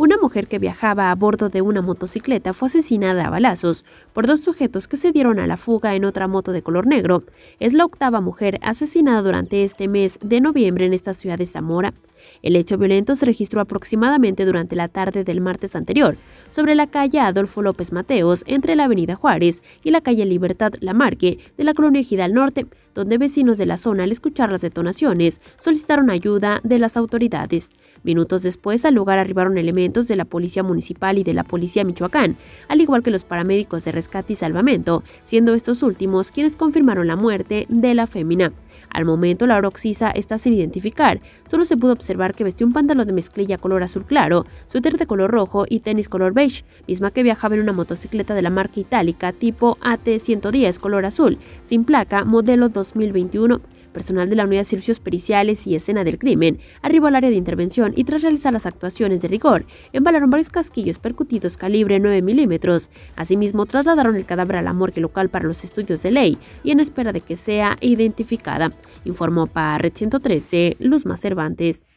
una mujer que viajaba a bordo de una motocicleta fue asesinada a balazos por dos sujetos que se dieron a la fuga en otra moto de color negro. Es la octava mujer asesinada durante este mes de noviembre en esta ciudad de Zamora. El hecho violento se registró aproximadamente durante la tarde del martes anterior, sobre la calle Adolfo López Mateos, entre la avenida Juárez y la calle Libertad Lamarque de la colonia al Norte, donde vecinos de la zona al escuchar las detonaciones solicitaron ayuda de las autoridades. Minutos después, al lugar arribaron elementos de la Policía Municipal y de la Policía Michoacán, al igual que los paramédicos de rescate y salvamento, siendo estos últimos quienes confirmaron la muerte de la fémina. Al momento, la Oroxisa está sin identificar. Solo se pudo observar que vestía un pantalón de mezclilla color azul claro, suéter de color rojo y tenis color beige, misma que viajaba en una motocicleta de la marca itálica tipo AT110 color azul, sin placa, modelo 2021. Personal de la unidad de servicios periciales y escena del crimen arribó al área de intervención y tras realizar las actuaciones de rigor, embalaron varios casquillos percutidos calibre 9 milímetros. Asimismo, trasladaron el cadáver a la morgue local para los estudios de ley y en espera de que sea identificada, informó para Red 113 Luzma Cervantes.